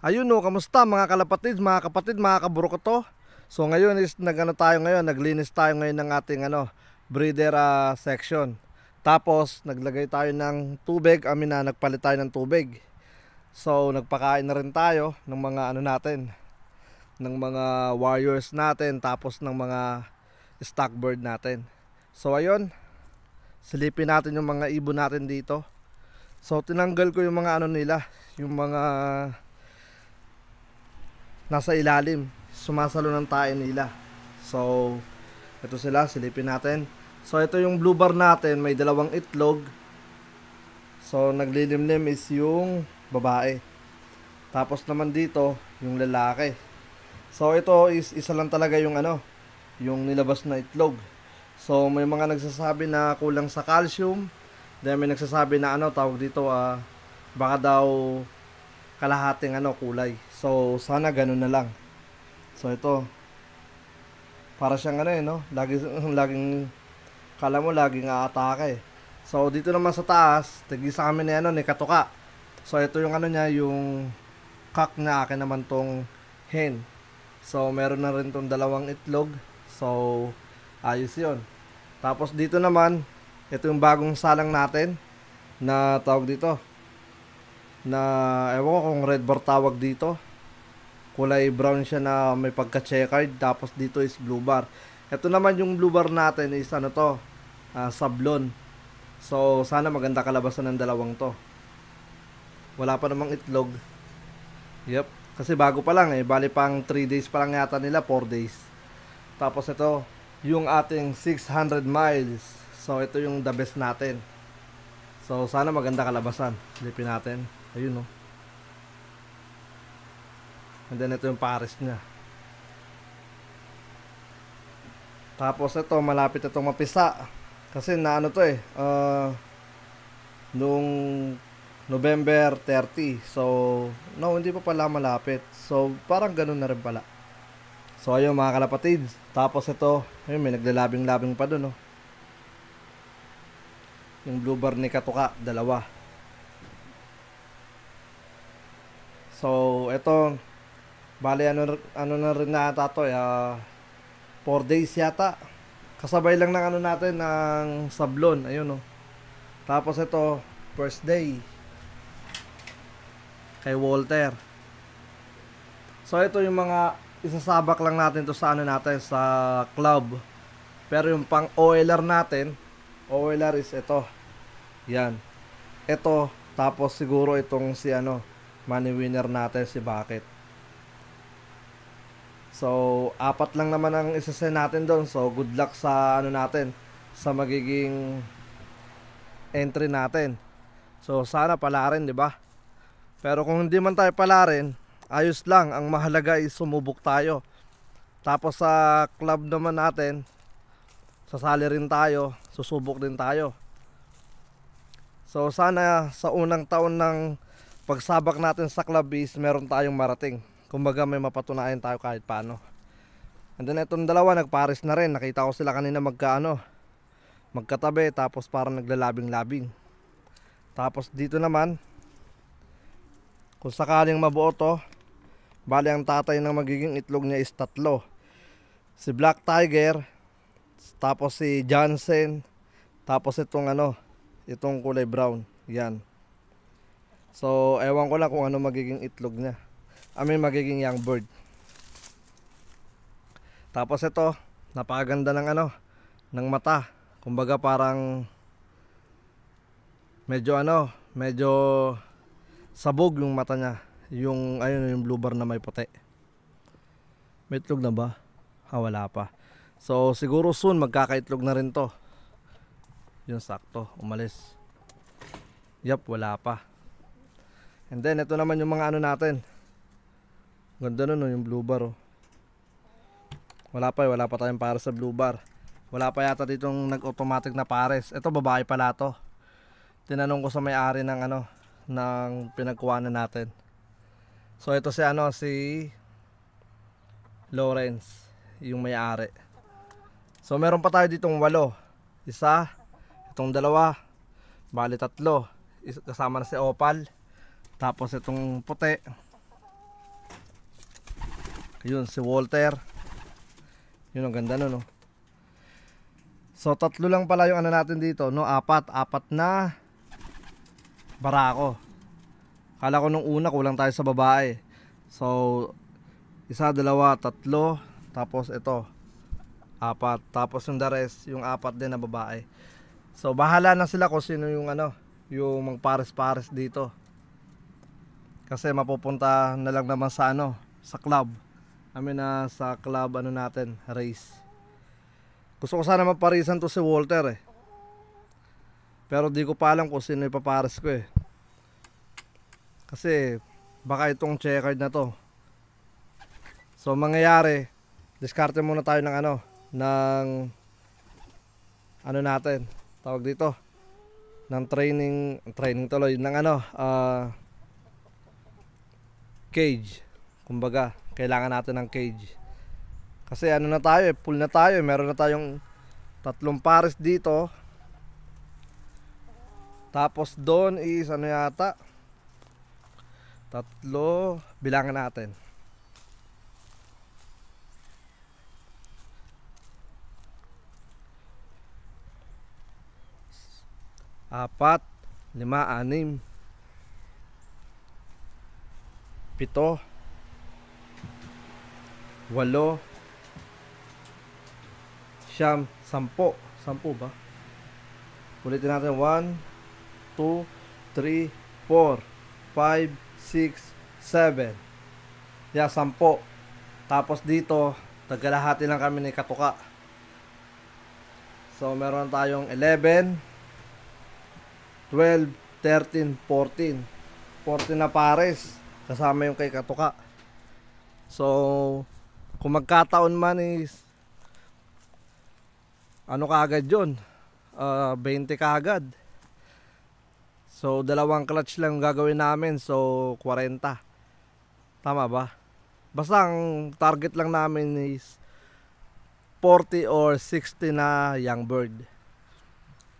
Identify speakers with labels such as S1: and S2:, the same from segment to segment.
S1: Ayun no, kamusta mga kalapatid, mga kapatid, mga kaburok to. So ngayon is nagano tayo ngayon, naglinis tayo ngayon ng ating ano, breeder uh, section. Tapos naglagay tayo ng tubig, amin na uh, nagpalit tayo ng tubig. So nagpakain na rin tayo ng mga ano natin, ng mga warriors natin, tapos ng mga stock bird natin. So ayun, silipin natin yung mga ibon natin dito. So tinanggal ko yung mga ano nila, yung mga nasa ilalim. Sumasalo ng tayo nila. So, ito sila. Silipin natin. So, ito yung blue bar natin. May dalawang itlog. So, naglilimlim is yung babae. Tapos naman dito, yung lalaki. So, ito is isa lang talaga yung ano, yung nilabas na itlog. So, may mga nagsasabi na kulang sa calcium. Then, may nagsasabi na ano, tawag dito, ah, uh, baka daw kalahating ano kulay. So sana ganun na lang. So ito para siyang ano eh no, lagi laging kala mo laging aatake. Eh. So dito naman sa taas, tigi sa amin ni ano ni Katoka. So ito yung ano niya yung cock na akin naman tong hen. So meron na rin tong dalawang itlog. So ayos 'yon. Tapos dito naman, ito yung bagong salang natin na tawag dito na ewan ko kung red bar tawag dito kulay brown siya na may pagka checkered tapos dito is blue bar ito naman yung blue bar natin is ano to uh, sablon so sana maganda kalabasan ng dalawang to wala pa namang itlog yep kasi bago pa lang eh bali pang 3 days pa lang yata nila 4 days tapos ito yung ating 600 miles so ito yung the best natin so sana maganda kalabasan silipin natin Ayun, no. Oh. And then, ito yung pares niya. Tapos, ito, malapit itong mapisa. Kasi, naano to eh. Uh, nung November 30. So, no, hindi pa pala malapit. So, parang ganun na rin pala. So, ayun, mga kalapatids. Tapos, ito, ayun, may naglalabing-labing pa dun, no. Oh. Yung blue bar ni Katuka, dalawa. So, eto, bali ano, ano na rin na ata to, uh, eh, 4 ah, days yata. Kasabay lang ng ano natin, ng sablon, ayun no. Oh. Tapos ito, first day, kay Walter. So, ito yung mga isasabak lang natin to sa ano natin, sa club. Pero yung pang oiler natin, oiler is ito. Yan. Ito, tapos siguro itong si ano, money winner natin si Bucket. So, apat lang naman ang isasend natin doon. So, good luck sa ano natin sa magiging entry natin. So, sana pala rin, 'di ba? Pero kung hindi man tayo pala rin, ayos lang. Ang mahalaga ay sumubok tayo. Tapos sa club naman natin, sasali rin tayo, susubok din tayo. So sana sa unang taon ng pagsabak natin sa club is meron tayong marating. Kumbaga may mapatunayan tayo kahit paano. And then itong dalawa nagpares na rin. Nakita ko sila kanina magkaano. Magkatabi tapos parang naglalabing-labing. Tapos dito naman kung sakaling mabuo to, bali ang tatay ng magiging itlog niya is tatlo. Si Black Tiger, tapos si Johnson, tapos itong ano, itong kulay brown. Yan. So, ewan ko lang kung ano magiging itlog niya. I mean, magiging young bird. Tapos ito, napaganda ng ano, ng mata. Kumbaga parang medyo ano, medyo sabog yung mata niya. Yung, ayun, yung blue bar na may puti. May itlog na ba? Ah, wala pa. So, siguro soon magkakaitlog na rin to. Yun, sakto. Umalis. Yap, wala pa. And then, ito naman yung mga ano natin. Ganda nun, no, yung blue bar, oh. Wala pa, eh. wala pa tayong para sa blue bar. Wala pa yata ditong nag-automatic na pares. Ito, babae pala to. Tinanong ko sa may-ari ng ano, ng pinagkuhanan natin. So, ito si ano, si Lawrence, yung may-ari. So, meron pa tayo ditong walo. Isa, itong dalawa, bali tatlo. Kasama na si Opal. Tapos itong puti. Yun, si Walter. Yun, ang ganda nun, no? Oh. So, tatlo lang pala yung ano natin dito, no? Apat. Apat na barako. Kala ko nung una, kulang tayo sa babae. So, isa, dalawa, tatlo. Tapos ito, apat. Tapos yung the yung apat din na babae. So, bahala na sila kung sino yung ano, yung magpares-pares dito. Kasi mapupunta na lang naman sa ano, sa club. I mean, uh, sa club ano natin, race. Gusto ko sana maparisan to si Walter eh. Pero di ko pa alam kung sino ipapares ko eh. Kasi baka itong checkered na to. So mangyayari, diskarte muna tayo ng ano, ng ano natin, tawag dito, ng training, training tuloy, ng ano, ah, uh, cage. Kumbaga, kailangan natin ng cage. Kasi ano na tayo full eh, na tayo. Eh. Meron na tayong tatlong pares dito. Tapos doon is ano yata? Tatlo, bilangan natin. Apat, lima, anim, pito, walo, siyam, sampo. Sampo ba? Ulitin natin. 1, 2, 3, 4, 5, 6, 7. Yeah, sampo. Tapos dito, tagalahati lang kami ni Katuka. So, meron tayong 11, 12, 13, 14. 14 na pares. Kasama yung kay Katuka. So, kung magkataon man is ano kaagad yun? Uh, ah, 20 kaagad. So, dalawang clutch lang gagawin namin. So, 40. Tama ba? Basta ang target lang namin is 40 or 60 na young bird.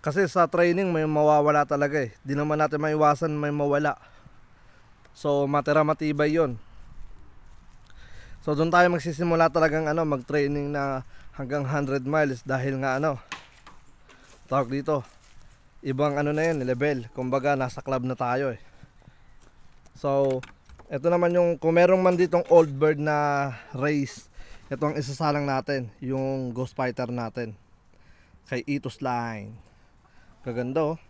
S1: Kasi sa training may mawawala talaga eh. Di naman natin maiwasan may mawala. So matira matibay 'yon. So doon tayo magsisimula talagang ano, mag-training na hanggang 100 miles dahil nga ano tawag dito. Ibang ano na 'yan, level. Kumbaga nasa club na tayo eh. So ito naman yung kung merong man ditong old bird na race, ito ang isasalang natin, yung ghost fighter natin kay Itos Line. Kagando. oh.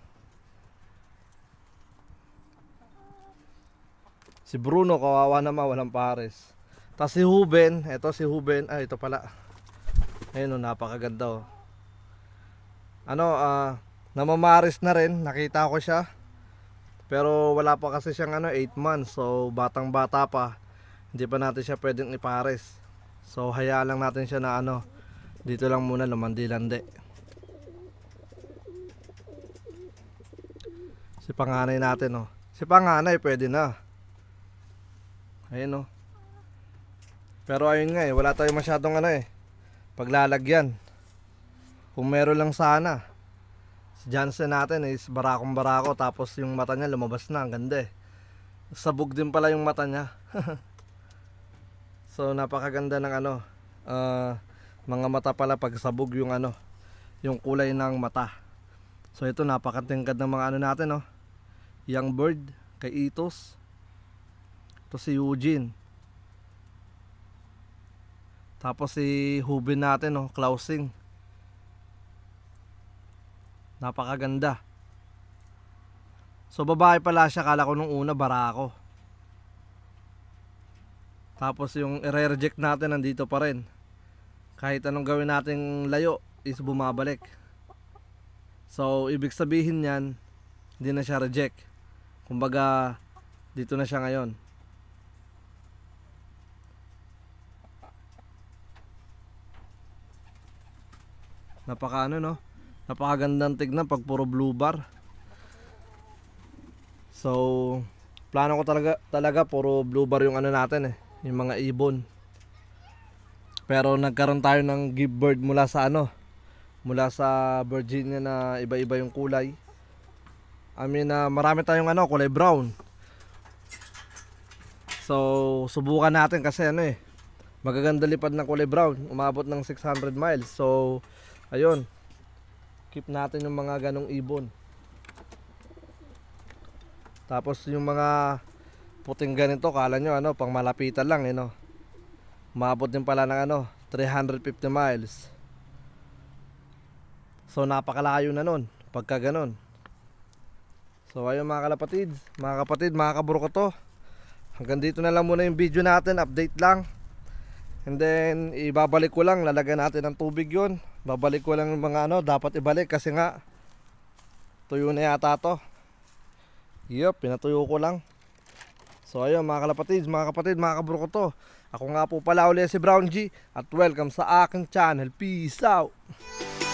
S1: Si Bruno, kawawa naman, walang pares. Tapos si Huben, eto si Huben, ah ito pala. Ayun, oh, napakaganda oh. Ano, ah, uh, namamaris na rin, nakita ko siya. Pero wala pa kasi siyang ano, 8 months, so batang bata pa. Hindi pa natin siya pwedeng ipares. So hayaan lang natin siya na ano, dito lang muna lumandi-landi. Si panganay natin oh. Si panganay pwede na. Ayan o. Oh. Pero ayun nga eh, wala tayo masyadong ano eh. Paglalagyan. Kung meron lang sana. Si Johnson natin eh, is barakong barako tapos yung mata niya lumabas na. Ang ganda eh. Sabog din pala yung mata niya. so napakaganda ng ano. Uh, mga mata pala pag sabog yung ano. Yung kulay ng mata. So ito napakatingkad ng mga ano natin no. Oh. Young bird kay Itos. Ito si Eugene. Tapos si Hubin natin, no, oh, closing Napakaganda. So babae pala siya, kala ko nung una barako. Tapos yung i-reject natin nandito pa rin. Kahit anong gawin nating layo is bumabalik. So ibig sabihin niyan, hindi na siya reject. Kumbaga dito na siya ngayon. Napaka ano no? Napakagandang tignan pag puro blue bar. So, plano ko talaga talaga puro blue bar yung ano natin eh, yung mga ibon. Pero nagkaroon tayo ng give bird mula sa ano? Mula sa Virginia na iba-iba yung kulay. I mean, uh, marami tayong ano, kulay brown. So, subukan natin kasi ano eh. Magaganda lipad ng kulay brown. Umabot ng 600 miles. So, Ayun. Keep natin yung mga ganong ibon. Tapos yung mga puting ganito, kala nyo ano, pang malapitan lang eh no. Maabot din pala ng ano, 350 miles. So napakalayo na nun pagka ganun. So ayun mga kalapatids, mga kapatid, mga kaburo ko to. Hanggang dito na lang muna yung video natin, update lang. And then ibabalik ko lang, lalagyan natin ng tubig 'yon. Babalik ko lang mga ano, dapat ibalik kasi nga tuyo na yata 'to. Yup, pinatuyo ko lang. So ayun mga kalapatids, mga kapatid, mga kabro ko to. Ako nga po pala ulit si Brown G at welcome sa aking channel. Peace out!